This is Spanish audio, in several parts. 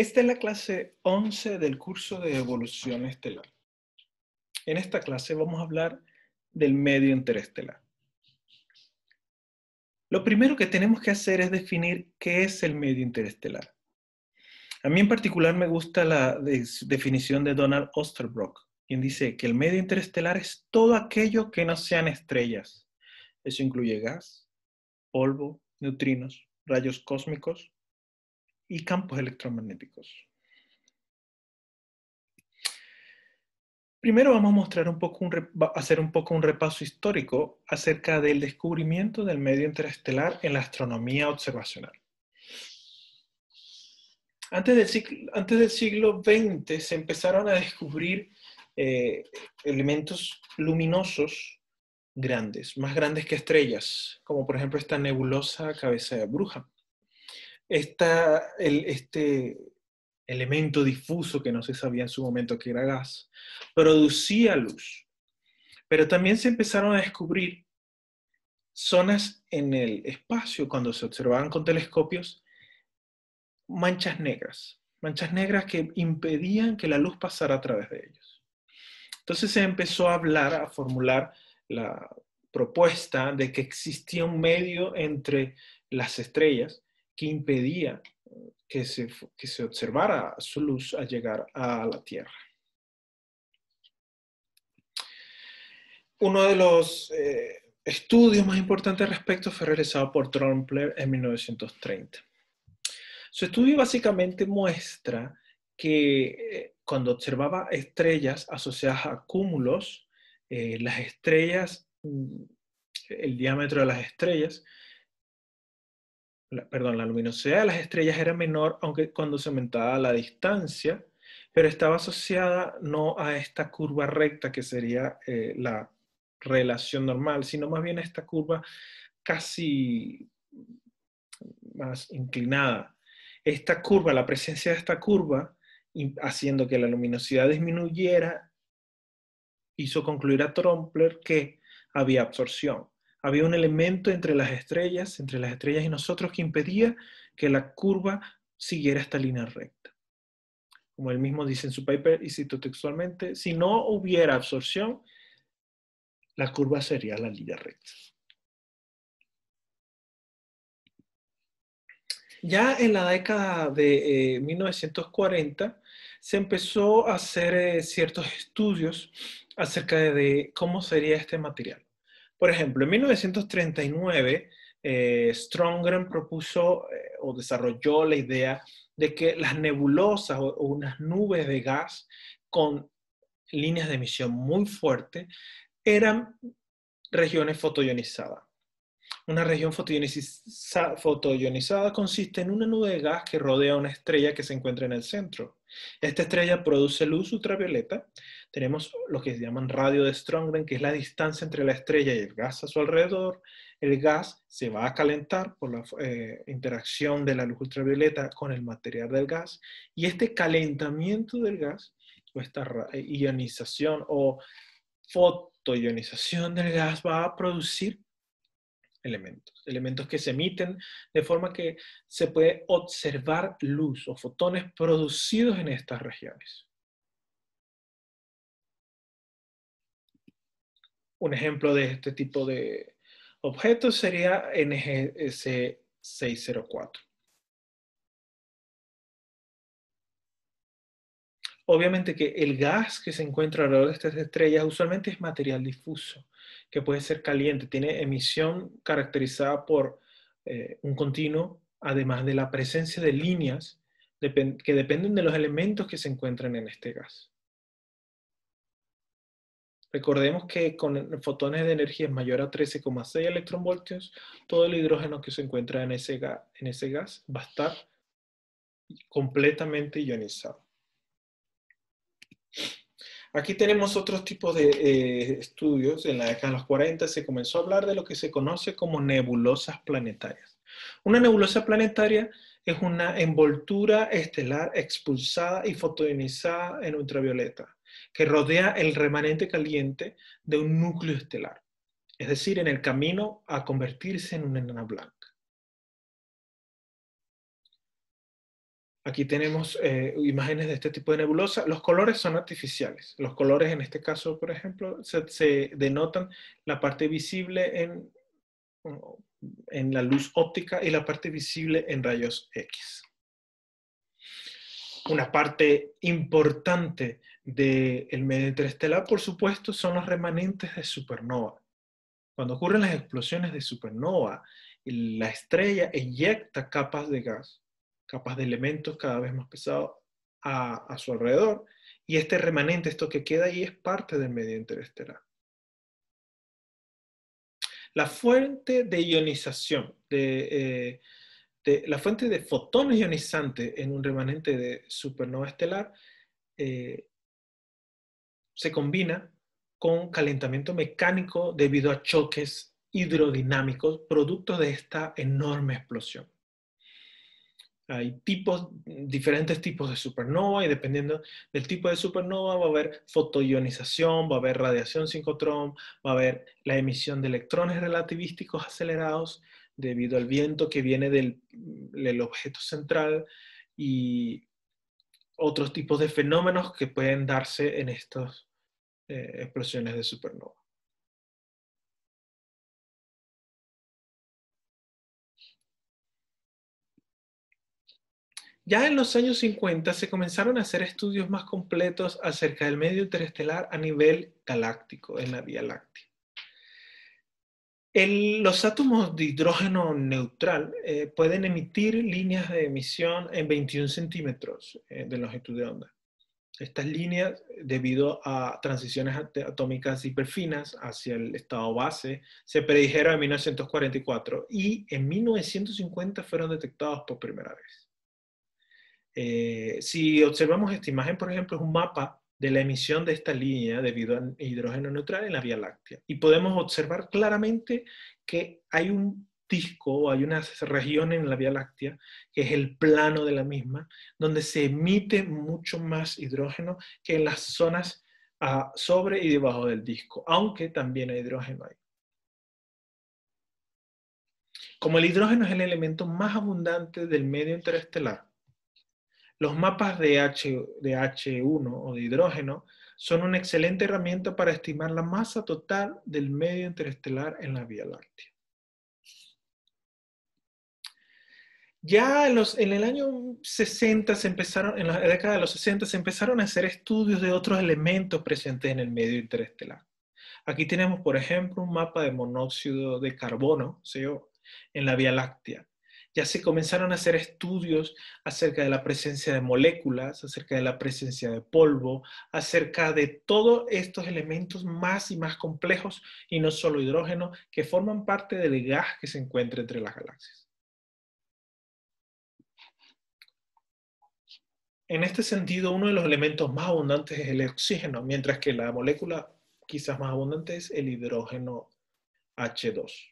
Esta es la clase 11 del curso de evolución estelar. En esta clase vamos a hablar del medio interestelar. Lo primero que tenemos que hacer es definir qué es el medio interestelar. A mí en particular me gusta la definición de Donald Osterbrock, quien dice que el medio interestelar es todo aquello que no sean estrellas. Eso incluye gas, polvo, neutrinos, rayos cósmicos, y campos electromagnéticos. Primero vamos a mostrar un poco hacer un poco un repaso histórico acerca del descubrimiento del medio interestelar en la astronomía observacional. Antes del, siglo, antes del siglo XX se empezaron a descubrir eh, elementos luminosos grandes, más grandes que estrellas, como por ejemplo esta nebulosa cabeza de bruja este elemento difuso que no se sabía en su momento que era gas, producía luz. Pero también se empezaron a descubrir zonas en el espacio, cuando se observaban con telescopios, manchas negras, manchas negras que impedían que la luz pasara a través de ellos. Entonces se empezó a hablar, a formular la propuesta de que existía un medio entre las estrellas que impedía que se, observara su luz al llegar a la Tierra. Uno de los eh, estudios más importantes al respecto fue realizado por Trompler en 1930. Su estudio básicamente muestra que eh, cuando observaba estrellas asociadas a cúmulos, eh, las estrellas, mm, el diámetro de las estrellas, la, perdón, la luminosidad de las estrellas era menor, aunque cuando se aumentaba la distancia, pero estaba asociada no a esta curva recta que sería eh, la relación normal, sino más bien a esta curva casi más inclinada. Esta curva, la presencia de esta curva, haciendo que la luminosidad disminuyera, hizo concluir a Trompler que había absorción. Había un elemento entre las estrellas, entre las estrellas y nosotros, que impedía que la curva siguiera esta línea recta. Como él mismo dice en su paper, y cito textualmente, si no hubiera absorción, la curva sería la línea recta. Ya en la década de 1940 eh, se empezó a hacer eh, ciertos estudios acerca de, cómo sería este material. Por ejemplo, en 1939, eh, propuso eh, o desarrolló la idea de que las nebulosas o, unas nubes de gas con líneas de emisión muy fuertes eran regiones fotoionizadas. Una región fotoionizada, fotoionizada consiste en una nube de gas que rodea una estrella que se encuentra en el centro. Esta estrella produce luz ultravioleta. Tenemos lo que se llaman radio de Strongren, que es la distancia entre la estrella y el gas a su alrededor. El gas se va a calentar por la eh, interacción de la luz ultravioleta con el material del gas. Y este calentamiento del gas, o esta eh, ionización o fotoionización del gas, va a producir elementos, elementos que se emiten de forma que se puede observar luz o fotones producidos en estas regiones. Un ejemplo de este tipo de objetos sería NGC604. Obviamente que el gas que se encuentra alrededor de estas estrellas usualmente es material difuso, que puede ser caliente, tiene emisión caracterizada por eh, un continuo, además de la presencia de líneas que dependen de los elementos que se encuentran en este gas. Recordemos que con fotones de energía mayor a 13,6 electronvoltios, todo el hidrógeno que se encuentra en ese gas va a estar completamente ionizado. Aquí tenemos otros tipos de eh, estudios. En la década de los 40 se comenzó a hablar de lo que se conoce como nebulosas planetarias. Una nebulosa planetaria es una envoltura estelar expulsada y fotoionizada en ultravioleta que rodea el remanente caliente de un núcleo estelar, es decir, en el camino a convertirse en una enana blanca. Aquí tenemos eh, imágenes de este tipo de nebulosa. Los colores son artificiales. Los colores en este caso, por ejemplo, se, denotan la parte visible en, la luz óptica y la parte visible en rayos X una parte importante del medio interestelar, por supuesto, son los remanentes de supernova. Cuando ocurren las explosiones de supernova, la estrella eyecta capas de gas capas de elementos cada vez más pesados a, su alrededor. Y este remanente, esto que queda ahí, es parte del medio interestelar. La fuente de ionización, de, eh, la fuente de fotones ionizantes en un remanente de supernova estelar eh, se combina con calentamiento mecánico debido a choques hidrodinámicos, producto de esta enorme explosión. Hay tipos, diferentes tipos de supernova y dependiendo del tipo de supernova va a haber fotoionización, va a haber radiación sincotrón, va a haber la emisión de electrones relativísticos acelerados debido al viento que viene del, objeto central y otros tipos de fenómenos que pueden darse en estas eh, explosiones de supernova. Ya en los años 50 se comenzaron a hacer estudios más completos acerca del medio interestelar a nivel galáctico, en la Vía Láctea. los átomos de hidrógeno neutral eh, pueden emitir líneas de emisión en 21 centímetros eh, de longitud de onda. Estas líneas, debido a transiciones atómicas hiperfinas hacia el estado base, se predijeron en 1944 y en 1950 fueron detectados por primera vez. Eh, si observamos esta imagen, por ejemplo, es un mapa de la emisión de esta línea debido al hidrógeno neutral en la Vía Láctea. Y podemos observar claramente que hay un disco, o hay una región en la Vía Láctea, que es el plano de la misma, donde se emite mucho más hidrógeno que en las zonas ah, sobre y debajo del disco, aunque también hay hidrógeno ahí. Como el hidrógeno es el elemento más abundante del medio interestelar, los mapas de, H, 1 o de hidrógeno son una excelente herramienta para estimar la masa total del medio interestelar en la Vía Láctea. Ya en, el año 60 se empezaron, en la década de los 60 se empezaron a hacer estudios de otros elementos presentes en el medio interestelar. Aquí tenemos, por ejemplo, un mapa de monóxido de carbono, CO, en la Vía Láctea ya se comenzaron a hacer estudios acerca de la presencia de moléculas, acerca de la presencia de polvo, acerca de todos estos elementos más y más complejos, y no solo hidrógeno, que forman parte del gas que se encuentra entre las galaxias. En este sentido, uno de los elementos más abundantes es el oxígeno, mientras que la molécula quizás más abundante es el hidrógeno H2.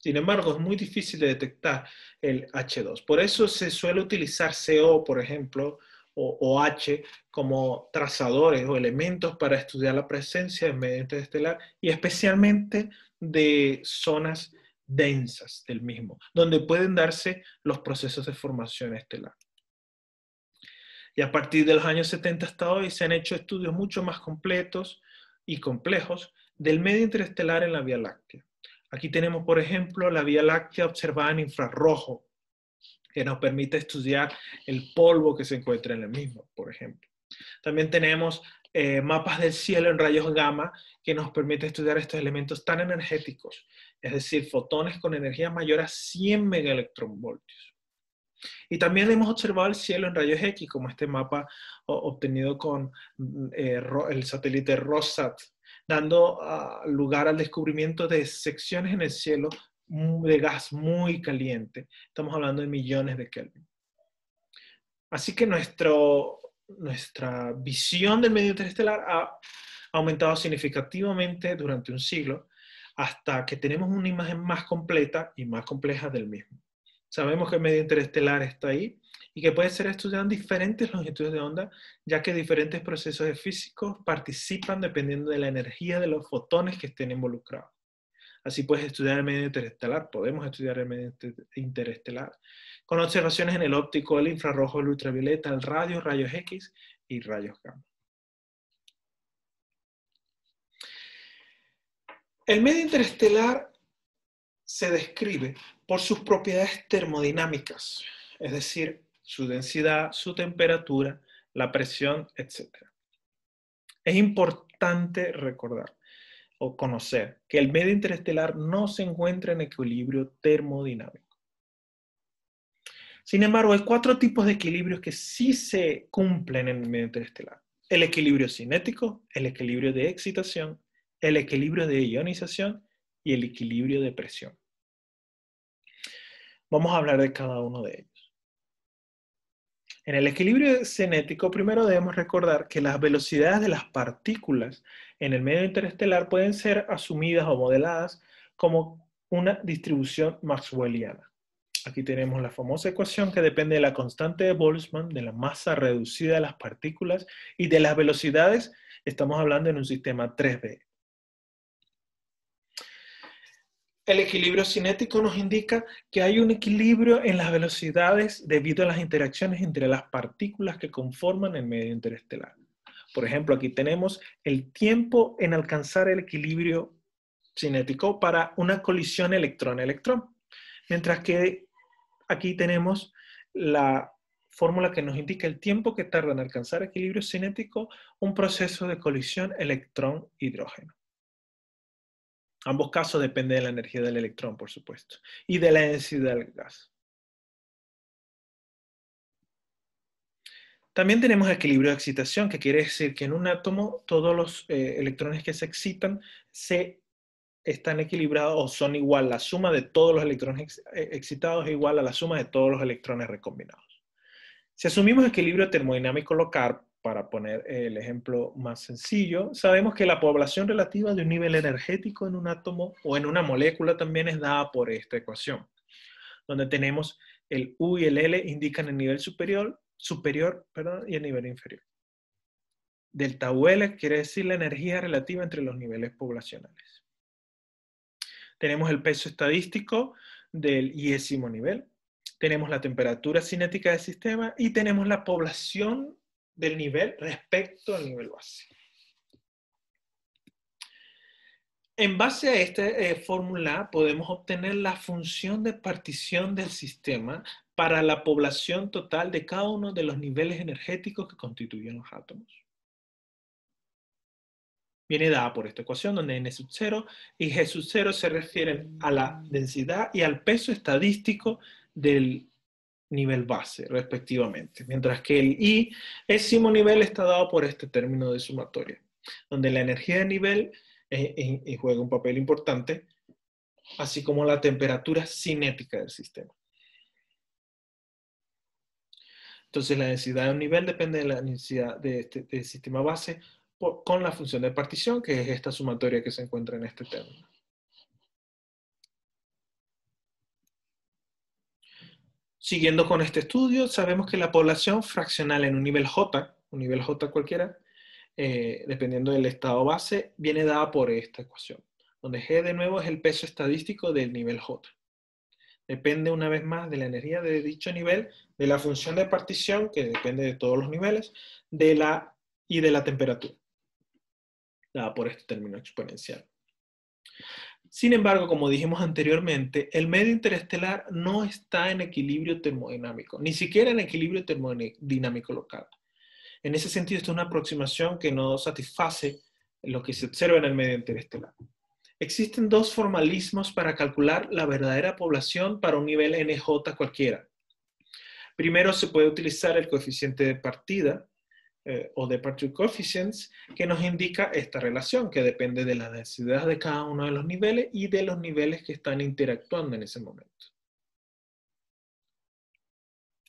Sin embargo, es muy difícil de detectar el H2. Por eso se suele utilizar CO, por ejemplo, o, H como trazadores o elementos para estudiar la presencia del medio interestelar y especialmente de zonas densas del mismo, donde pueden darse los procesos de formación estelar. Y a partir de los años 70 hasta hoy se han hecho estudios mucho más completos y complejos del medio interestelar en la Vía Láctea. Aquí tenemos, por ejemplo, la Vía Láctea observada en infrarrojo, que nos permite estudiar el polvo que se encuentra en el misma, por ejemplo. También tenemos eh, mapas del cielo en rayos gamma que nos permite estudiar estos elementos tan energéticos, es decir, fotones con energía mayor a 100 megaelectronvoltios. Y también hemos observado el cielo en rayos X, como este mapa obtenido con mm, eh, el satélite ROSAT dando ah, lugar al descubrimiento de secciones en el cielo de gas muy caliente. Estamos hablando de millones de Kelvin. Así que nuestra visión del medio interestelar ha aumentado significativamente durante un siglo hasta que tenemos una imagen más completa y más compleja del mismo. Sabemos que el medio interestelar está ahí, y que puede ser estudiado en diferentes longitudes de onda, ya que diferentes procesos físicos participan dependiendo de la energía de los fotones que estén involucrados. Así puedes estudiar el medio interestelar, podemos estudiar el medio interestelar, con observaciones en el óptico, el infrarrojo, el ultravioleta, el radio, rayos X y rayos gamma. El medio interestelar se describe por sus propiedades termodinámicas, es decir, su densidad, su temperatura, la presión, etc. Es importante recordar o conocer que el medio interestelar no se encuentra en equilibrio termodinámico. Sin embargo, hay cuatro tipos de equilibrios que sí se cumplen en el medio interestelar. El equilibrio cinético, el equilibrio de excitación, el equilibrio de ionización y el equilibrio de presión. Vamos a hablar de cada uno de ellos. En el equilibrio cinético, primero debemos recordar que las velocidades de las partículas en el medio interestelar pueden ser asumidas o modeladas como una distribución maxwelliana. Aquí tenemos la famosa ecuación que depende de la constante de Boltzmann, de la masa reducida de las partículas y de las velocidades. Estamos hablando en un sistema 3D. El equilibrio cinético nos indica que hay un equilibrio en las velocidades debido a las interacciones entre las partículas que conforman el medio interestelar. Por ejemplo, aquí tenemos el tiempo en alcanzar el equilibrio cinético para una colisión electrón-electrón. Mientras que aquí tenemos la fórmula que nos indica el tiempo que tarda en alcanzar equilibrio cinético un proceso de colisión electrón-hidrógeno. Ambos casos dependen de la energía del electrón, por supuesto, y de la densidad del gas. También tenemos equilibrio de excitación, que quiere decir que en un átomo todos los eh, electrones que se excitan se están equilibrados o son igual. La suma de todos los electrones eh, excitados es igual a la suma de todos los electrones recombinados. Si asumimos equilibrio termodinámico local, para poner el ejemplo más sencillo, sabemos que la población relativa de un nivel energético en un átomo o en una molécula también es dada por esta ecuación, donde tenemos el U y el L indican el nivel superior, superior perdón, y el nivel inferior. Delta UL quiere decir la energía relativa entre los niveles poblacionales. Tenemos el peso estadístico del yésimo nivel, tenemos la temperatura cinética del sistema y tenemos la población del nivel respecto al nivel base. En base a esta eh, fórmula podemos obtener la función de partición del sistema para la población total de cada uno de los niveles energéticos que constituyen los átomos. Viene dada por esta ecuación donde n sub 0 y g sub 0 se refieren a la densidad y al peso estadístico del nivel base, respectivamente, mientras que el I décimo nivel está dado por este término de sumatoria, donde la energía de nivel eh, eh, eh, juega un papel importante, así como la temperatura cinética del sistema. Entonces la densidad de un nivel depende de la densidad este, del este sistema base con la función de partición, que es esta sumatoria que se encuentra en este término. Siguiendo con este estudio, sabemos que la población fraccional en un nivel J, un nivel J cualquiera, eh, dependiendo del estado base, viene dada por esta ecuación, donde G de nuevo es el peso estadístico del nivel J. Depende una vez más de la energía de dicho nivel, de la función de partición, que depende de todos los niveles, de la, y de la temperatura, dada por este término exponencial. Sin embargo, como dijimos anteriormente, el medio interestelar no está en equilibrio termodinámico, ni siquiera en equilibrio termodinámico local. En ese sentido, esta es una aproximación que no satisface lo que se observa en el medio interestelar. Existen dos formalismos para calcular la verdadera población para un nivel NJ cualquiera. Primero se puede utilizar el coeficiente de partida, eh, o departure coefficients que nos indica esta relación que depende de la densidad de cada uno de los niveles y de los niveles que están interactuando en ese momento.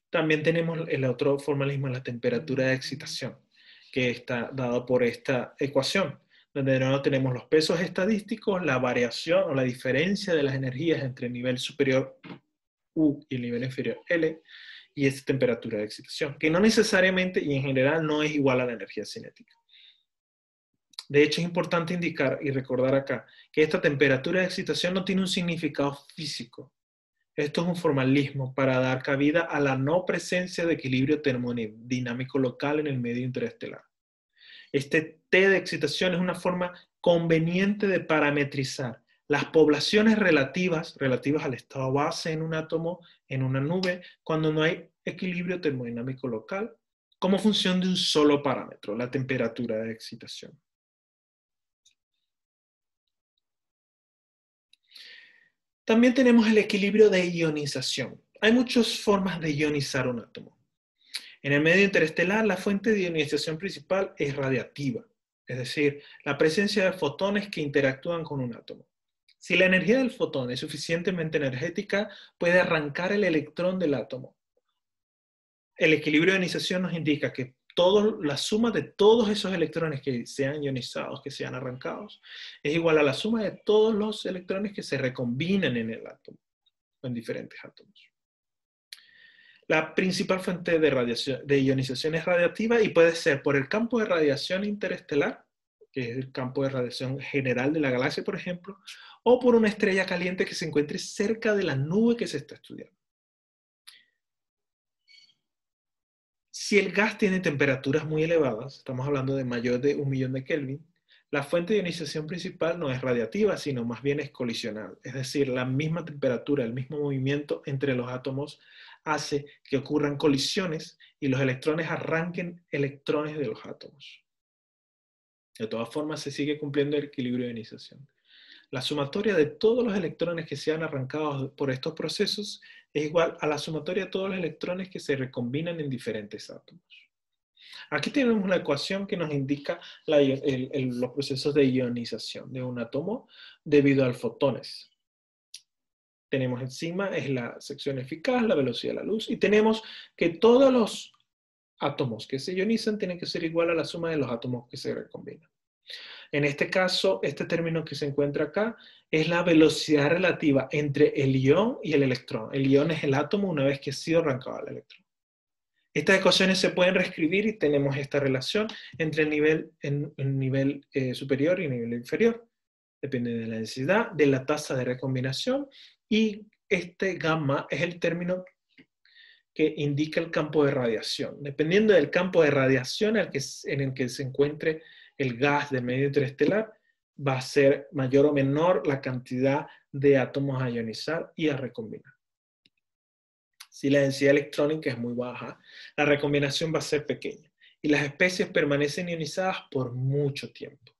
También tenemos el otro formalismo, la temperatura de excitación, que está dado por esta ecuación, donde no tenemos los pesos estadísticos, la variación o la diferencia de las energías entre el nivel superior U y el nivel inferior L, y esta temperatura de excitación, que no necesariamente y en general no es igual a la energía cinética. De hecho, es importante indicar y recordar acá que esta temperatura de excitación no tiene un significado físico. Esto es un formalismo para dar cabida a la no presencia de equilibrio termodinámico local en el medio interestelar. Este T de excitación es una forma conveniente de parametrizar las poblaciones relativas, relativas al estado base en un átomo, en una nube, cuando no hay equilibrio termodinámico local, como función de un solo parámetro, la temperatura de excitación. También tenemos el equilibrio de ionización. Hay muchas formas de ionizar un átomo. En el medio interestelar, la fuente de ionización principal es radiativa, es decir, la presencia de fotones que interactúan con un átomo. Si la energía del fotón es suficientemente energética, puede arrancar el electrón del átomo. El equilibrio de ionización nos indica que la suma de todos esos electrones que sean ionizados, que sean arrancados, es igual a la suma de todos los electrones que se recombinan en el átomo, en diferentes átomos. La principal fuente de, de ionización es radiativa y puede ser por el campo de radiación interestelar, que es el campo de radiación general de la galaxia, por ejemplo, o por una estrella caliente que se encuentre cerca de la nube que se está estudiando. Si el gas tiene temperaturas muy elevadas, estamos hablando de mayor de un millón de Kelvin, la fuente de ionización principal no es radiativa, sino más bien es colisional. Es decir, la misma temperatura, el mismo movimiento entre los átomos hace que ocurran colisiones y los electrones arranquen electrones de los átomos. De todas formas, se sigue cumpliendo el equilibrio de ionización. La sumatoria de todos los electrones que se han arrancado por estos procesos es igual a la sumatoria de todos los electrones que se recombinan en diferentes átomos. Aquí tenemos una ecuación que nos indica los procesos de ionización de un átomo debido a fotones. Tenemos encima es la sección eficaz, la velocidad de la luz, y tenemos que todos los átomos que se ionizan tienen que ser igual a la suma de los átomos que se recombinan. En este caso, este término que se encuentra acá es la velocidad relativa entre el ion y el electrón. El ion es el átomo una vez que ha sido arrancado el electrón. Estas ecuaciones se pueden reescribir y tenemos esta relación entre el nivel, en, nivel eh, superior y el nivel inferior. Depende de la densidad, de la tasa de recombinación y este gamma es el término que indica el campo de radiación. Dependiendo del campo de radiación en el que se encuentre el gas del medio interestelar, va a ser mayor o menor la cantidad de átomos a ionizar y a recombinar. Si la densidad electrónica es muy baja, la recombinación va a ser pequeña y las especies permanecen ionizadas por mucho tiempo.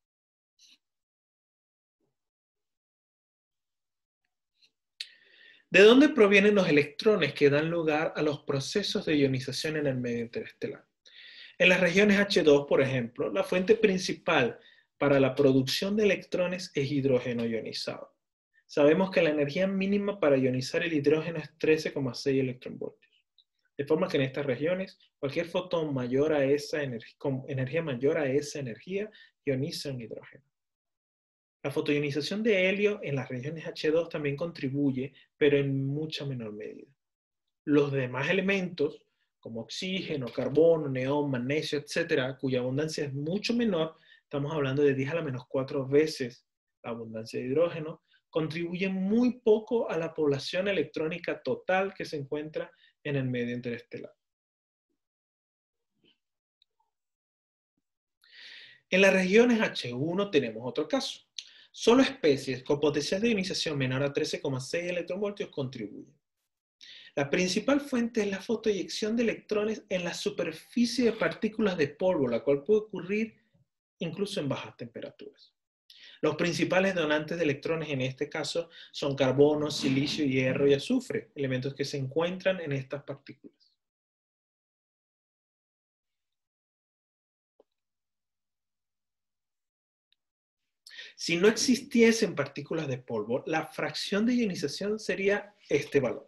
¿De dónde provienen los electrones que dan lugar a los procesos de ionización en el medio interestelar? En las regiones H2, por ejemplo, la fuente principal para la producción de electrones es hidrógeno ionizado. Sabemos que la energía mínima para ionizar el hidrógeno es 13,6 electronvoltios. De forma que en estas regiones, cualquier fotón mayor a esa con energía mayor a esa energía ioniza un hidrógeno. La fotoionización de helio en las regiones H2 también contribuye, pero en mucha menor medida. Los demás elementos como oxígeno, carbono, neón, magnesio, etcétera, cuya abundancia es mucho menor, estamos hablando de 10 a la menos 4 veces la abundancia de hidrógeno, contribuyen muy poco a la población electrónica total que se encuentra en el medio interestelar. En las regiones H1 tenemos otro caso. Solo especies con potencial de ionización menor a 13,6 electronvoltios contribuyen. La principal fuente es la fotoyección de electrones en la superficie de partículas de polvo, la cual puede ocurrir incluso en bajas temperaturas. Los principales donantes de electrones en este caso son carbono, silicio, hierro y azufre, elementos que se encuentran en estas partículas. Si no existiesen partículas de polvo, la fracción de ionización sería este valor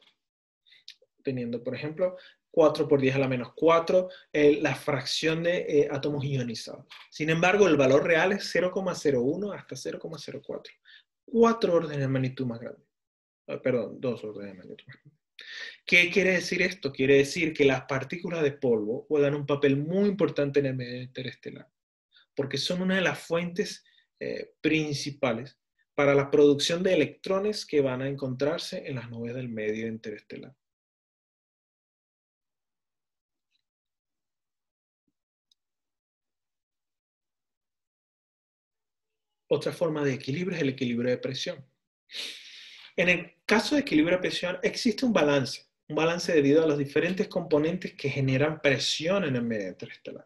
teniendo, por ejemplo, 4 por 10 a la menos 4, eh, la fracción de eh, átomos ionizados. Sin embargo, el valor real es 0,01 hasta 0,04. Cuatro órdenes de magnitud más grande. Ah, perdón, dos órdenes de magnitud más grande. ¿Qué quiere decir esto? Quiere decir que las partículas de polvo juegan un papel muy importante en el medio interestelar, porque son una de las fuentes eh, principales para la producción de electrones que van a encontrarse en las nubes del medio interestelar. Otra forma de equilibrio es el equilibrio de presión. En el caso de equilibrio de presión existe un balance, un balance debido a los diferentes componentes que generan presión en el medio interestelar.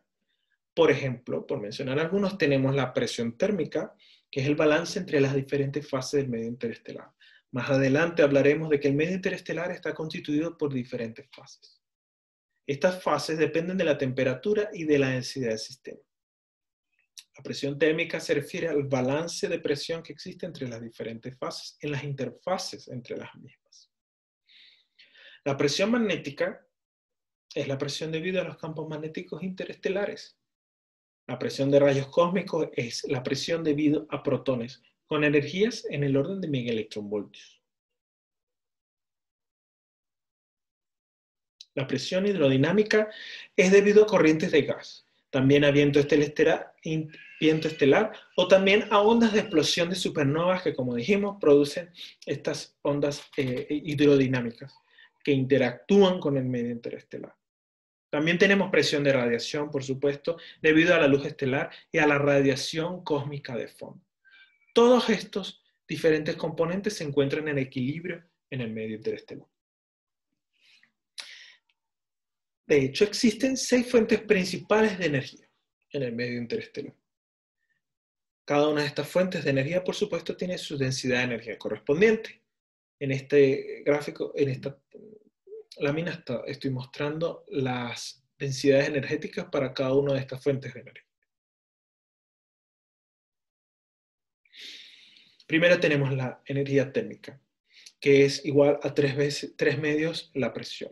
Por ejemplo, por mencionar algunos, tenemos la presión térmica, que es el balance entre las diferentes fases del medio interestelar. Más adelante hablaremos de que el medio interestelar está constituido por diferentes fases. Estas fases dependen de la temperatura y de la densidad del sistema. La presión térmica se refiere al balance de presión que existe entre las diferentes fases, en las interfaces entre las mismas. La presión magnética es la presión debido a los campos magnéticos interestelares. La presión de rayos cósmicos es la presión debido a protones con energías en el orden de mil electronvoltios. La presión hidrodinámica es debido a corrientes de gas también a viento estelar, o también a ondas de explosión de supernovas que, como dijimos, producen estas ondas eh, hidrodinámicas que interactúan con el medio interestelar. También tenemos presión de radiación, por supuesto, debido a la luz estelar y a la radiación cósmica de fondo. Todos estos diferentes componentes se encuentran en equilibrio en el medio interestelar. De hecho, existen seis fuentes principales de energía en el medio interestelar. Cada una de estas fuentes de energía, por supuesto, tiene su densidad de energía correspondiente. En este gráfico, en esta lámina, estoy mostrando las densidades energéticas para cada una de estas fuentes de energía. Primero tenemos la energía térmica, que es igual a tres, veces, tres medios la presión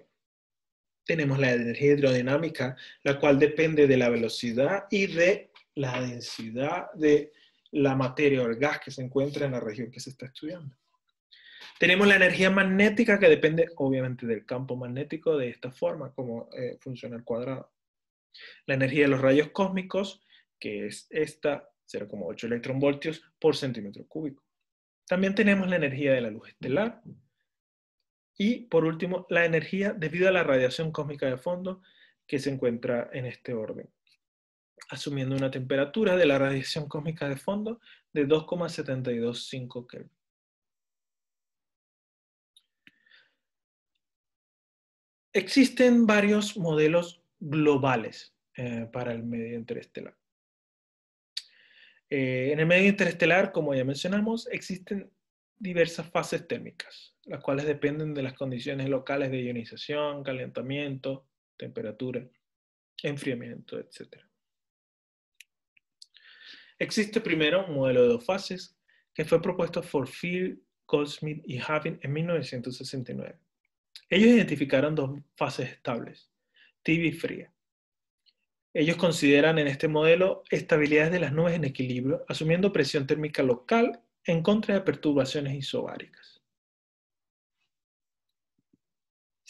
tenemos la energía hidrodinámica, la cual depende de la velocidad y de la densidad de la materia o el gas que se encuentra en la región que se está estudiando. Tenemos la energía magnética que depende obviamente del campo magnético de esta forma, como eh, funciona el cuadrado. La energía de los rayos cósmicos, que es esta, 0,8 electronvoltios por centímetro cúbico. También tenemos la energía de la luz estelar, y por último, la energía debido a la radiación cósmica de fondo que se encuentra en este orden, asumiendo una temperatura de la radiación cósmica de fondo de 2,725 Kelvin. Existen varios modelos globales eh, para el medio interestelar. Eh, en el medio interestelar, como ya mencionamos, existen diversas fases térmicas las cuales dependen de las condiciones locales de ionización, calentamiento, temperatura, enfriamiento, etc. Existe primero un modelo de dos fases que fue propuesto por Field, Goldsmith y Havin en 1969. Ellos identificaron dos fases estables, tibia y fría. Ellos consideran en este modelo estabilidades de las nubes en equilibrio, asumiendo presión térmica local en contra de perturbaciones isobáricas.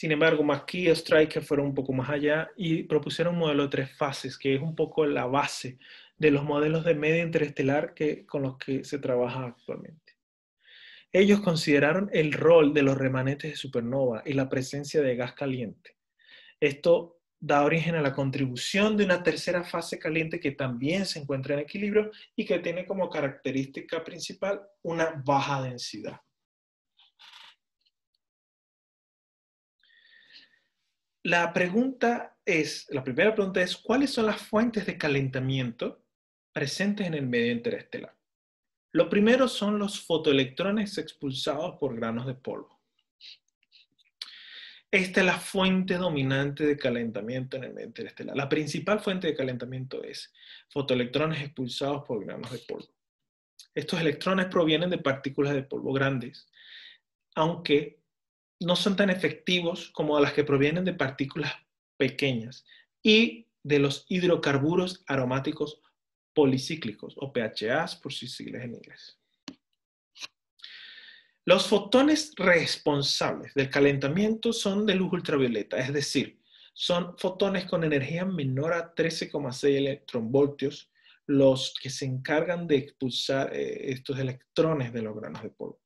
Sin embargo, McKee y Stryker fueron un poco más allá y propusieron un modelo de tres fases, que es un poco la base de los modelos de media interestelar con los que se trabaja actualmente. Ellos consideraron el rol de los remanentes de supernova y la presencia de gas caliente. Esto da origen a la contribución de una tercera fase caliente que también se encuentra en equilibrio y que tiene como característica principal una baja densidad. la pregunta es, la primera pregunta es, ¿cuáles son las fuentes de calentamiento presentes en el medio interestelar? Lo primero son los fotoelectrones expulsados por granos de polvo. Esta es la fuente dominante de calentamiento en el medio interestelar. La principal fuente de calentamiento es fotoelectrones expulsados por granos de polvo. Estos electrones provienen de partículas de polvo grandes, aunque no son tan efectivos como las que provienen de partículas pequeñas y de los hidrocarburos aromáticos policíclicos o PHAs por sus siglas en inglés. Los fotones responsables del calentamiento son de luz ultravioleta, es decir, son fotones con energía menor a 13,6 electronvoltios los que se encargan de expulsar eh, estos electrones de los granos de polvo.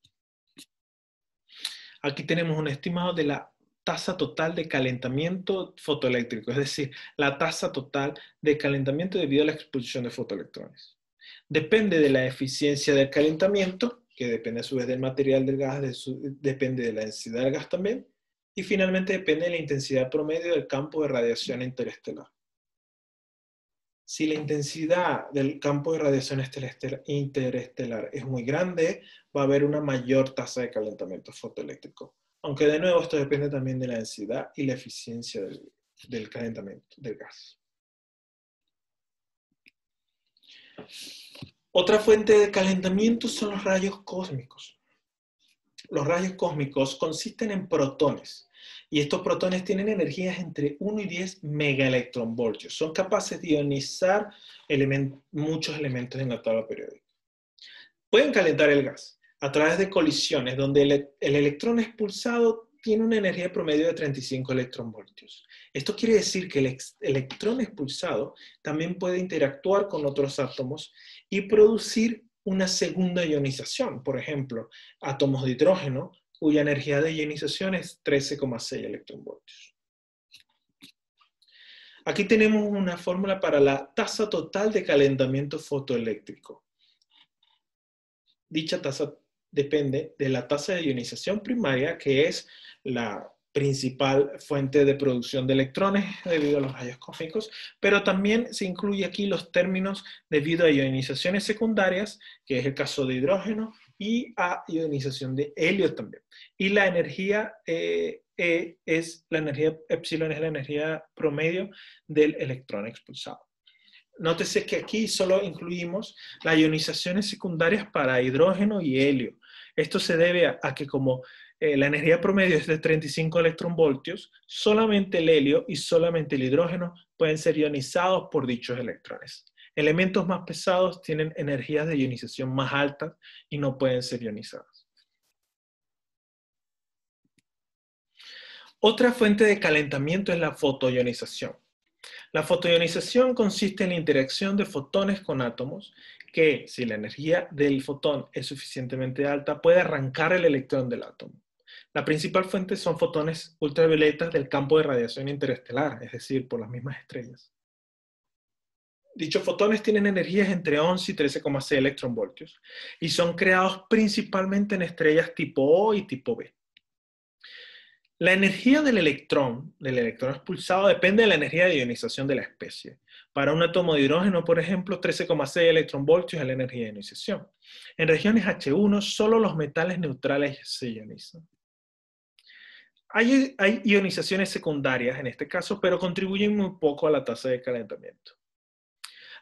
Aquí tenemos un estimado de la tasa total de calentamiento fotoeléctrico, es decir, la tasa total de calentamiento debido a la expulsión de fotoelectrones. Depende de la eficiencia del calentamiento, que depende a su vez del material del gas, depende de la densidad del gas también, y finalmente depende de la intensidad promedio del campo de radiación interestelar. Si la intensidad del campo de radiación interestelar es muy grande, va a haber una mayor tasa de calentamiento fotoeléctrico. Aunque de nuevo esto depende también de la densidad y la eficiencia del, calentamiento del gas. Otra fuente de calentamiento son los rayos cósmicos. Los rayos cósmicos consisten en protones y estos protones tienen energías entre 1 y 10 megaelectronvoltios. Son capaces de ionizar muchos elementos en la tabla periódica. Pueden calentar el gas, a través de colisiones donde el, electrón expulsado tiene una energía promedio de 35 electronvoltios. Esto quiere decir que el electrón expulsado también puede interactuar con otros átomos y producir una segunda ionización, por ejemplo, átomos de hidrógeno cuya energía de ionización es 13,6 electronvoltios. Aquí tenemos una fórmula para la tasa total de calentamiento fotoeléctrico. Dicha tasa depende de la tasa de ionización primaria, que es la principal fuente de producción de electrones debido a los rayos cósmicos, pero también se incluye aquí los términos debido a ionizaciones secundarias, que es el caso de hidrógeno, y a ionización de helio también. Y la energía eh, e es la energía, epsilon es la energía promedio del electrón expulsado. Nótese que aquí solo incluimos las ionizaciones secundarias para hidrógeno y helio. Esto se debe a, que como eh, la energía promedio es de 35 electronvoltios, solamente el helio y solamente el hidrógeno pueden ser ionizados por dichos electrones. Elementos más pesados tienen energías de ionización más altas y no pueden ser ionizados. Otra fuente de calentamiento es la fotoionización. La fotoionización consiste en la interacción de fotones con átomos que, si la energía del fotón es suficientemente alta, puede arrancar el electrón del átomo. La principal fuente son fotones ultravioletas del campo de radiación interestelar, es decir, por las mismas estrellas. Dichos fotones tienen energías entre 11 y 13,6 electronvoltios y son creados principalmente en estrellas tipo O y tipo B. La energía del electrón, del electrón expulsado, depende de la energía de ionización de la especie. Para un átomo de hidrógeno, por ejemplo, 13,6 electronvoltios es la energía de ionización. En regiones H1, solo los metales neutrales se ionizan. Hay, hay ionizaciones secundarias en este caso, pero contribuyen muy poco a la tasa de calentamiento.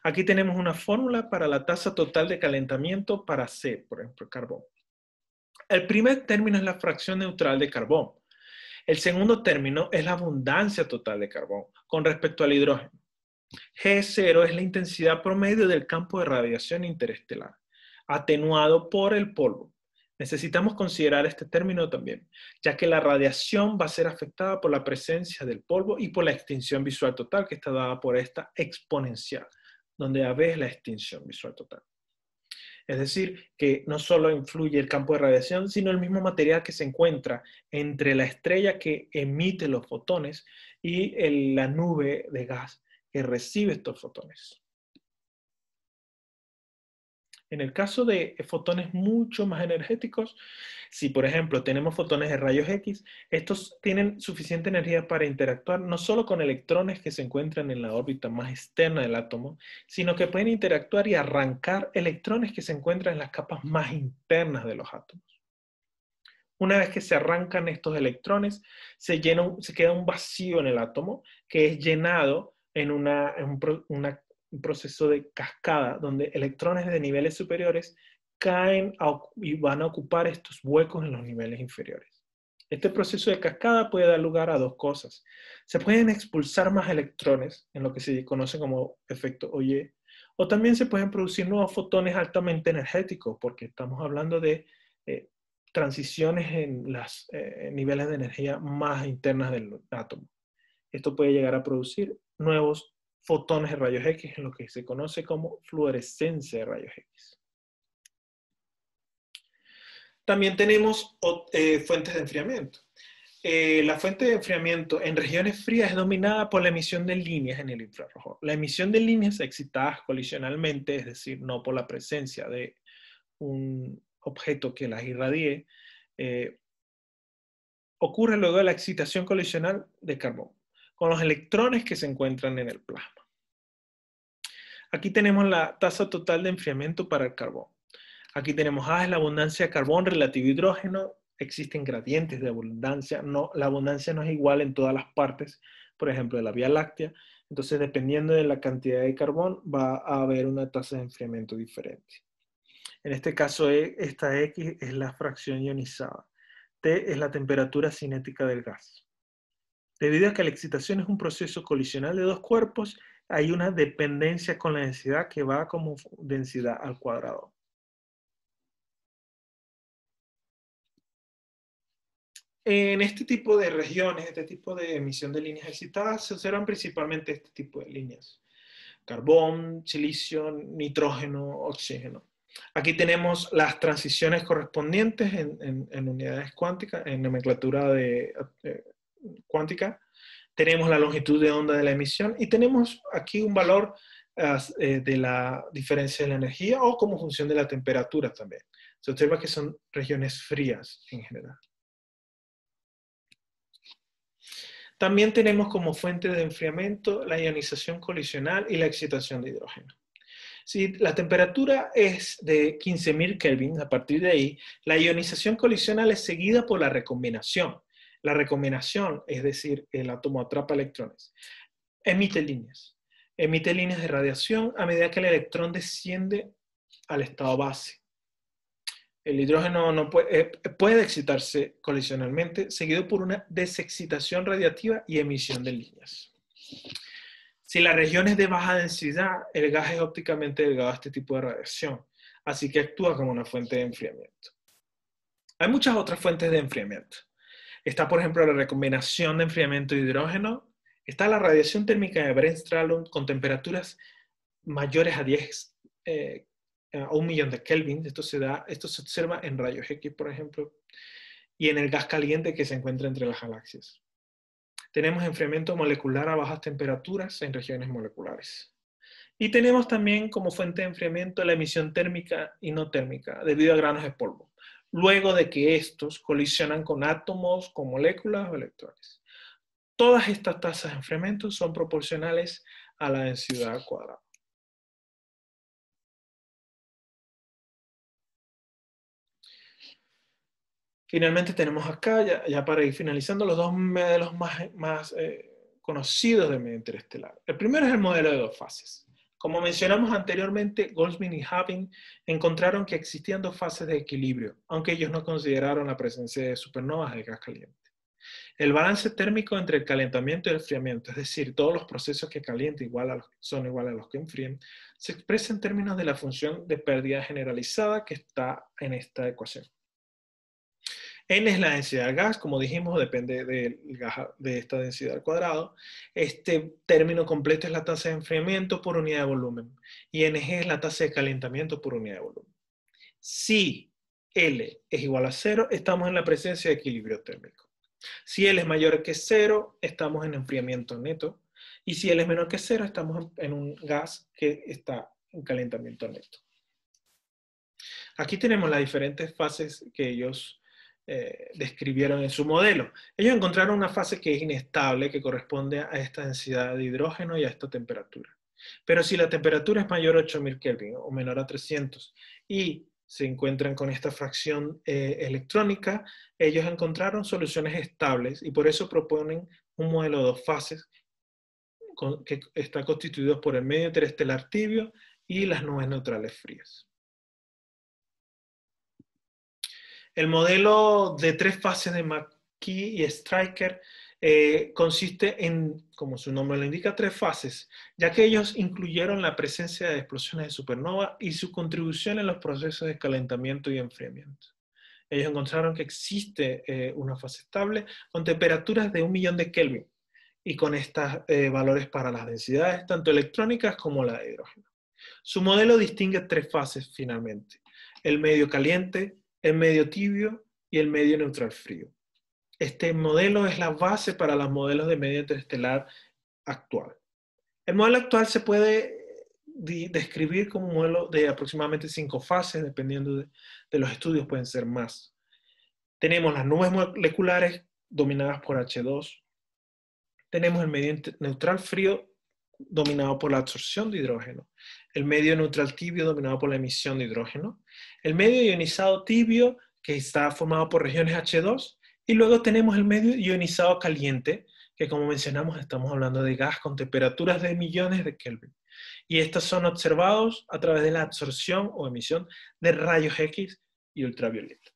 Aquí tenemos una fórmula para la tasa total de calentamiento para C, por ejemplo, carbón. El primer término es la fracción neutral de carbón el segundo término es la abundancia total de carbón con respecto al hidrógeno. G0 es la intensidad promedio del campo de radiación interestelar, atenuado por el polvo. Necesitamos considerar este término también, ya que la radiación va a ser afectada por la presencia del polvo y por la extinción visual total que está dada por esta exponencial, donde A es la extinción visual total. Es decir, que no solo influye el campo de radiación, sino el mismo material que se encuentra entre la estrella que emite los fotones y la nube de gas que recibe estos fotones. En el caso de fotones mucho más energéticos, si por ejemplo tenemos fotones de rayos X, estos tienen suficiente energía para interactuar no solo con electrones que se encuentran en la órbita más externa del átomo, sino que pueden interactuar y arrancar electrones que se encuentran en las capas más internas de los átomos. Una vez que se arrancan estos electrones, se, queda un vacío en el átomo que es llenado en una, en una un proceso de cascada, donde electrones de niveles superiores caen y van a ocupar estos huecos en los niveles inferiores. Este proceso de cascada puede dar lugar a dos cosas. Se pueden expulsar más electrones, en lo que se conoce como efecto Oye, o también se pueden producir nuevos fotones altamente energéticos, porque estamos hablando de eh, transiciones en los eh, niveles de energía más internas del átomo. Esto puede llegar a producir nuevos fotones de rayos X en lo que se conoce como fluorescencia de rayos X. También tenemos eh, fuentes de enfriamiento. Eh, la fuente de enfriamiento en regiones frías es dominada por la emisión de líneas en el infrarrojo. La emisión de líneas excitadas colisionalmente, es decir, no por la presencia de un objeto que las irradie, eh, ocurre luego de la excitación colisional de carbón con los electrones que se encuentran en el plasma. Aquí tenemos la tasa total de enfriamiento para el carbón. Aquí tenemos A ah, es la abundancia de carbón relativo a hidrógeno. Existen gradientes de abundancia. No, la abundancia no es igual en todas las partes, por ejemplo, de la Vía Láctea. Entonces, dependiendo de la cantidad de carbón, va a haber una tasa de enfriamiento diferente. En este caso, e, esta X es la fracción ionizada. T es la temperatura cinética del gas. Debido a que la excitación es un proceso colisional de dos cuerpos, hay una dependencia con la densidad que va como densidad al cuadrado. En este tipo de regiones, este tipo de emisión de líneas excitadas, se observan principalmente este tipo de líneas. Carbón, silicio, nitrógeno, oxígeno. Aquí tenemos las transiciones correspondientes en, unidades cuánticas, en nomenclatura de cuántica, tenemos la longitud de onda de la emisión y tenemos aquí un valor eh, de la diferencia de la energía o como función de la temperatura también. Se observa que son regiones frías en general. También tenemos como fuente de enfriamiento la ionización colisional y la excitación de hidrógeno. Si la temperatura es de 15.000 Kelvin, a partir de ahí, la ionización colisional es seguida por la recombinación. La recombinación, es decir, el átomo atrapa electrones, emite líneas. Emite líneas de radiación a medida que el electrón desciende al estado base. El hidrógeno no puede, eh, puede excitarse colisionalmente, seguido por una desexcitación radiativa y emisión de líneas. Si la región es de baja densidad, el gas es ópticamente delgado a este tipo de radiación, así que actúa como una fuente de enfriamiento. Hay muchas otras fuentes de enfriamiento. Está, por ejemplo, la recombinación de enfriamiento de hidrógeno. Está la radiación térmica de Bremsstrahlung con temperaturas mayores a 10 eh, a un millón de Kelvin. Esto esto se observa en rayos X, por ejemplo, y en el gas caliente que se encuentra entre las galaxias. Tenemos enfriamiento molecular a bajas temperaturas en regiones moleculares. Y tenemos también como fuente de enfriamiento la emisión térmica y no térmica, debido a granos de polvo luego de que estos colisionan con átomos, con moléculas o electrones. Todas estas tasas de enfriamiento son proporcionales a la densidad cuadrada. Finalmente tenemos acá, ya, para ir finalizando, los dos modelos más, eh, conocidos de medio interestelar. El primero es el modelo de dos fases. Como mencionamos anteriormente, Goldsmith y Hubbing encontraron que existían dos fases de equilibrio, aunque ellos no consideraron la presencia de supernovas de gas caliente. El balance térmico entre el calentamiento y el enfriamiento, es decir, todos los procesos que calientan son iguales a los que enfríen, se expresa en términos de la función de pérdida generalizada que está en esta ecuación. N es la densidad del gas, como dijimos, depende de esta densidad al cuadrado. Este término completo es la tasa de enfriamiento por unidad de volumen. Y NG es la tasa de calentamiento por unidad de volumen. Si L es igual a cero, estamos en la presencia de equilibrio térmico. Si L es mayor que cero, estamos en enfriamiento neto. Y si L es menor que cero, estamos en un gas que está en calentamiento neto. Aquí tenemos las diferentes fases que ellos eh, describieron en su modelo. Ellos encontraron una fase que es inestable, que corresponde a esta densidad de hidrógeno y a esta temperatura. Pero si la temperatura es mayor a 8000 Kelvin o menor a 300 y se encuentran con esta fracción eh, electrónica, ellos encontraron soluciones estables y por eso proponen un modelo de dos fases que está constituido por el medio interestelar tibio y las nubes neutrales frías. El modelo de tres fases de McKee y Stryker eh, consiste en, como su nombre lo indica, tres fases, ya que ellos incluyeron la presencia de explosiones de supernova y su contribución en los procesos de calentamiento y enfriamiento. Ellos encontraron que existe eh, una fase estable con temperaturas de un millón de Kelvin y con estos eh, valores para las densidades, tanto electrónicas como la de hidrógeno. Su modelo distingue tres fases finalmente, el medio caliente, el medio tibio y el medio neutral frío. Este modelo es la base para los modelos de medio interestelar actual. El modelo actual se puede eh, describir como un modelo de aproximadamente cinco fases, dependiendo de, de los estudios, pueden ser más. Tenemos las nubes moleculares dominadas por H2. Tenemos el medio neutral frío dominado por la absorción de hidrógeno, el medio neutral tibio dominado por la emisión de hidrógeno, el medio ionizado tibio que está formado por regiones H2 y luego tenemos el medio ionizado caliente que como mencionamos estamos hablando de gas con temperaturas de millones de Kelvin. Y estos son observados a través de la absorción o emisión de rayos X y ultravioleta.